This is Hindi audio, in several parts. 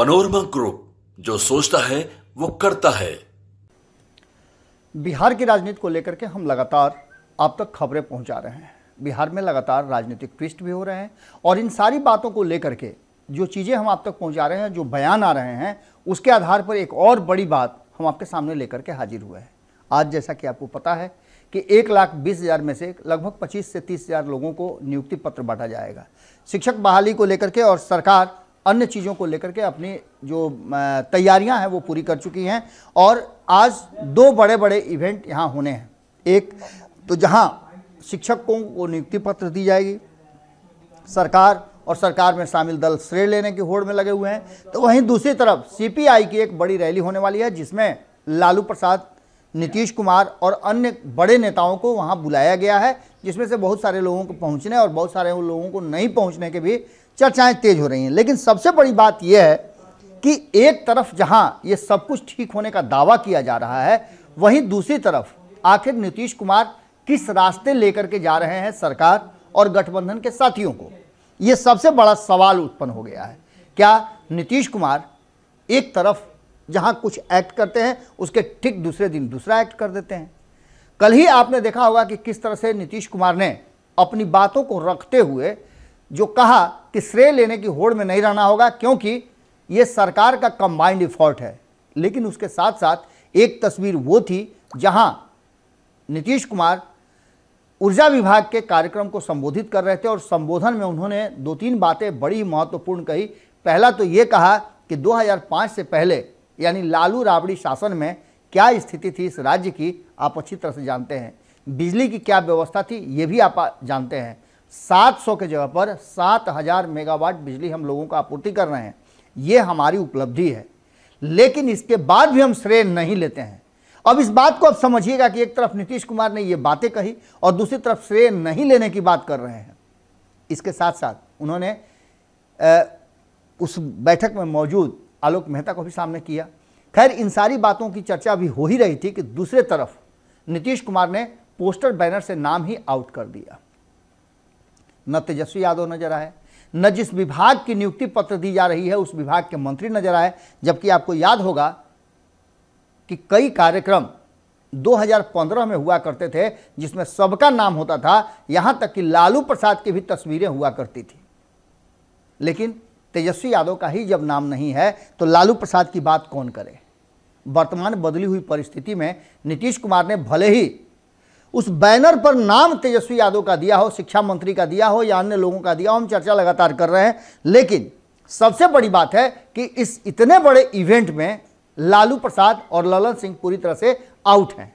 पनोरमा ग्रुप जो सोचता है वो करता है बिहार की राजनीति को लेकर के हम लगातार आप तक खबरें पहुंचा रहे हैं बिहार में लगातार राजनीतिक ट्विस्ट भी हो रहे हैं और इन सारी बातों को लेकर के जो चीज़ें हम आप तक पहुंचा रहे हैं जो बयान आ रहे हैं उसके आधार पर एक और बड़ी बात हम आपके सामने लेकर के हाजिर हुए हैं आज जैसा कि आपको पता है कि एक लाख बीस हज़ार में से लगभग पच्चीस से तीस हज़ार लोगों को नियुक्ति पत्र बांटा जाएगा शिक्षक बहाली को लेकर के और सरकार अन्य चीज़ों को लेकर के अपनी जो तैयारियां हैं वो पूरी कर चुकी हैं और आज दो बड़े बड़े इवेंट यहाँ होने हैं एक तो जहाँ शिक्षकों को नियुक्ति पत्र दी जाएगी सरकार और सरकार में शामिल दल श्रेय लेने की होड़ में लगे हुए हैं तो वहीं दूसरी तरफ सीपीआई की एक बड़ी रैली होने वाली है जिसमें लालू प्रसाद नीतीश कुमार और अन्य बड़े नेताओं को वहाँ बुलाया गया है जिसमें से बहुत सारे लोगों को पहुँचने और बहुत सारे लोगों को नहीं पहुँचने के भी चर्चाएँ तेज हो रही हैं लेकिन सबसे बड़ी बात यह है कि एक तरफ जहाँ ये सब कुछ ठीक होने का दावा किया जा रहा है वहीं दूसरी तरफ आखिर नीतीश कुमार किस रास्ते लेकर के जा रहे हैं सरकार और गठबंधन के साथियों को ये सबसे बड़ा सवाल उत्पन्न हो गया है क्या नीतीश कुमार एक तरफ जहां कुछ एक्ट करते हैं उसके ठीक दूसरे दिन दूसरा एक्ट कर देते हैं कल ही आपने देखा होगा कि किस तरह से नीतीश कुमार ने अपनी बातों को रखते हुए जो कहा कि श्रेय लेने की होड़ में नहीं रहना होगा क्योंकि ये सरकार का कंबाइंड इफॉर्ट है लेकिन उसके साथ साथ एक तस्वीर वो थी जहां नीतीश कुमार ऊर्जा विभाग के कार्यक्रम को संबोधित कर रहे थे और संबोधन में उन्होंने दो तीन बातें बड़ी महत्वपूर्ण कही पहला तो ये कहा कि 2005 से पहले यानी लालू राबड़ी शासन में क्या स्थिति थी इस राज्य की आप अच्छी तरह से जानते हैं बिजली की क्या व्यवस्था थी ये भी आप जानते हैं 700 के जगह पर 7000 मेगावाट बिजली हम लोगों को आपूर्ति कर रहे हैं ये हमारी उपलब्धि है लेकिन इसके बाद भी हम श्रेय नहीं लेते हैं अब इस बात को आप समझिएगा कि एक तरफ नीतीश कुमार ने ये बातें कही और दूसरी तरफ श्रेय नहीं लेने की बात कर रहे हैं इसके साथ साथ उन्होंने आ, उस बैठक में मौजूद आलोक मेहता को भी सामने किया खैर इन सारी बातों की चर्चा भी हो ही रही थी कि दूसरे तरफ नीतीश कुमार ने पोस्टर बैनर से नाम ही आउट कर दिया न तेजस्वी यादव नजर आए न जिस विभाग की नियुक्ति पत्र दी जा रही है उस विभाग के मंत्री नजर आए जबकि आपको याद होगा कि कई कार्यक्रम 2015 में हुआ करते थे जिसमें सबका नाम होता था यहां तक कि लालू प्रसाद की भी तस्वीरें हुआ करती थी लेकिन तेजस्वी यादव का ही जब नाम नहीं है तो लालू प्रसाद की बात कौन करे वर्तमान बदली हुई परिस्थिति में नीतीश कुमार ने भले ही उस बैनर पर नाम तेजस्वी यादव का दिया हो शिक्षा मंत्री का दिया हो या अन्य लोगों का दिया हो हम चर्चा लगातार कर रहे हैं लेकिन सबसे बड़ी बात है कि इस इतने बड़े इवेंट में लालू प्रसाद और ललन सिंह पूरी तरह से आउट हैं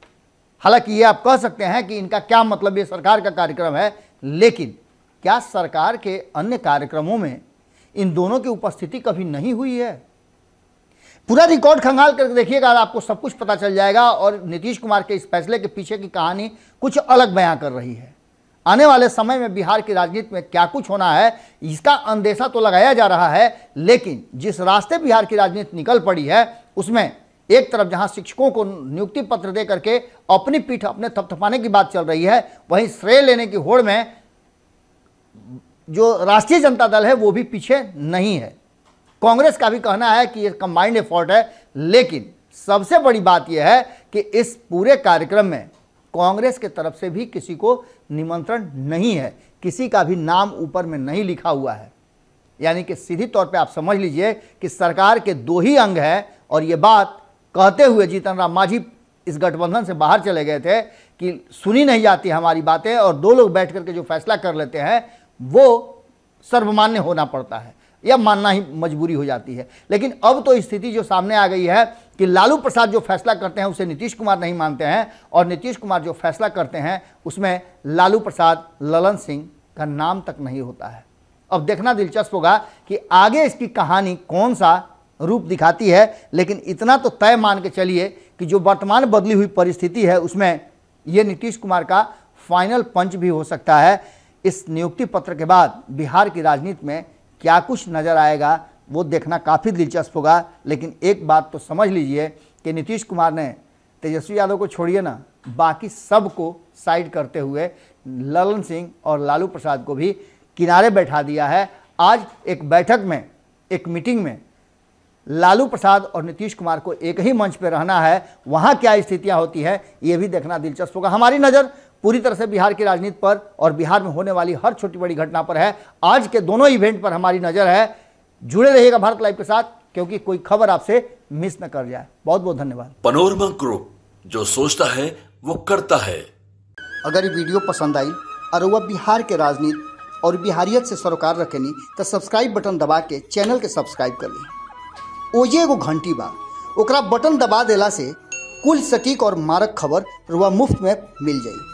हालांकि ये आप कह सकते हैं कि इनका क्या मतलब ये सरकार का कार्यक्रम है लेकिन क्या सरकार के अन्य कार्यक्रमों में इन दोनों की उपस्थिति कभी नहीं हुई है पूरा रिकॉर्ड खंगाल करके देखिएगा आपको सब कुछ पता चल जाएगा और नीतीश कुमार के इस फैसले के पीछे की कहानी कुछ अलग बयां कर रही है आने वाले समय में बिहार की राजनीति में क्या कुछ होना है इसका अंदेशा तो लगाया जा रहा है लेकिन जिस रास्ते बिहार की राजनीति निकल पड़ी है उसमें एक तरफ जहां शिक्षकों को नियुक्ति पत्र दे करके अपनी पीठ अपने थपथपाने की बात चल रही है वहीं श्रेय लेने की होड़ में जो राष्ट्रीय जनता दल है वो भी पीछे नहीं है कांग्रेस का भी कहना है कि ये कंबाइंड एफर्ट है लेकिन सबसे बड़ी बात यह है कि इस पूरे कार्यक्रम में कांग्रेस के तरफ से भी किसी को निमंत्रण नहीं है किसी का भी नाम ऊपर में नहीं लिखा हुआ है यानी कि सीधी तौर पे आप समझ लीजिए कि सरकार के दो ही अंग हैं और ये बात कहते हुए जीतन राम मांझी इस गठबंधन से बाहर चले गए थे कि सुनी नहीं जाती हमारी बातें और दो लोग बैठ करके जो फैसला कर लेते हैं वो सर्वमान्य होना पड़ता है या मानना ही मजबूरी हो जाती है लेकिन अब तो स्थिति जो सामने आ गई है कि लालू प्रसाद जो फैसला करते हैं उसे नीतीश कुमार नहीं मानते हैं और नीतीश कुमार जो फैसला करते हैं उसमें लालू प्रसाद ललन सिंह का नाम तक नहीं होता है अब देखना दिलचस्प होगा कि आगे इसकी कहानी कौन सा रूप दिखाती है लेकिन इतना तो तय मान के चलिए कि जो वर्तमान बदली हुई परिस्थिति है उसमें ये नीतीश कुमार का फाइनल पंच भी हो सकता है इस नियुक्ति पत्र के बाद बिहार की राजनीति में क्या कुछ नज़र आएगा वो देखना काफ़ी दिलचस्प होगा लेकिन एक बात तो समझ लीजिए कि नीतीश कुमार ने तेजस्वी यादव को छोड़िए ना बाकी सब को साइड करते हुए ललन सिंह और लालू प्रसाद को भी किनारे बैठा दिया है आज एक बैठक में एक मीटिंग में लालू प्रसाद और नीतीश कुमार को एक ही मंच पर रहना है वहाँ क्या स्थितियाँ होती है ये भी देखना दिलचस्प होगा हमारी नज़र पूरी तरह से बिहार की राजनीति पर और बिहार में होने वाली हर छोटी बड़ी घटना पर है आज के दोनों इवेंट पर हमारी नज़र है जुड़े रहिएगा भारत लाइव के साथ क्योंकि कोई खबर आपसे मिस न कर जाए बहुत बहुत धन्यवाद पनोरमा ग्रुप जो सोचता है वो करता है अगर वीडियो पसंद आई और वह बिहार के राजनीति और बिहारियत से सरोकार रखेनी तो सब्सक्राइब बटन दबा के चैनल के सब्सक्राइब कर ली ओजे एगो घंटी बा ओकरा बटन दबा देला से कुल सटीक और मारक खबर रुआ मुफ्त में मिल जाएगी